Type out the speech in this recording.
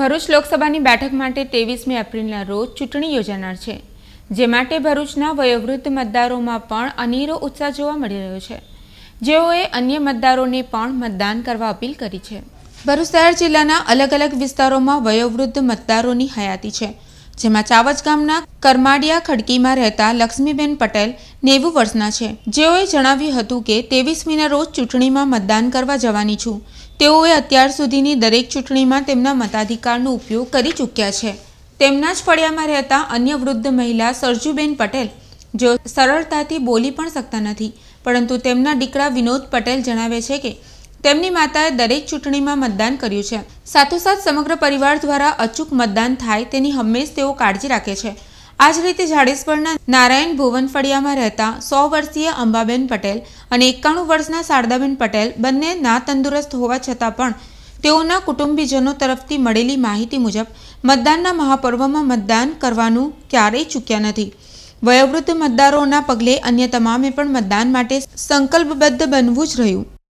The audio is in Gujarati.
ભરૂચ લોકસભાની બેઠક માટે ત્રેવીસમી એપ્રિલના રોજ ચૂંટણી યોજાનાર છે જે માટે ભરૂચના વયોવૃદ્ધ મતદારોમાં પણ અનેરો ઉત્સાહ જોવા મળી રહ્યો છે જેઓએ અન્ય મતદારોને પણ મતદાન કરવા અપીલ કરી છે ભરૂચ શહેર જિલ્લાના અલગ અલગ વિસ્તારોમાં વયોવૃદ્ધ મતદારોની હયાતી છે જેમાં ચાવજ ગામના કરમાડિયા ખડકીમાં રહેતા લક્ષ્મીબેન પટેલ નેવું વર્ષના છે જેઓએ જણાવ્યું હતું કે તેવીસમીના રોજ ચૂંટણીમાં મતદાન કરવા જવાની છું તેઓએ અત્યાર સુધીની દરેક ચૂંટણીમાં તેમના મતાધિકારનો ઉપયોગ કરી ચૂક્યા છે તેમના જ ફળિયામાં રહેતા અન્ય વૃદ્ધ મહિલા સરજુબેન પટેલ જેઓ સરળતાથી બોલી પણ શકતા નથી પરંતુ તેમના દીકરા વિનોદ પટેલ જણાવે છે કે તેમની માતાએ દરેક ચૂંટણીમાં મતદાન કર્યું છે સાથોસાથ સમગ્ર પરિવાર દ્વારા અચૂક મતદાન થાય તેની હંમેશ તેઓ કાળજી રાખે છે આ જ રીતે જાડેશ્વરના નારાયણ ભુવન ફળિયામાં રહેતા સો વર્ષીય અંબાબેન પટેલ અને એકાણું વર્ષના શારદાબેન પટેલ બંને ના તંદુરસ્ત હોવા છતાં પણ તેઓના કુટુંબીજનો તરફથી મળેલી માહિતી મુજબ મતદાનના મહાપર્વમાં મતદાન કરવાનું ક્યારેય ચૂક્યા નથી વયોવૃદ્ધ મતદારોના પગલે અન્ય તમામે પણ મતદાન માટે સંકલ્પબદ્ધ બનવું જ રહ્યું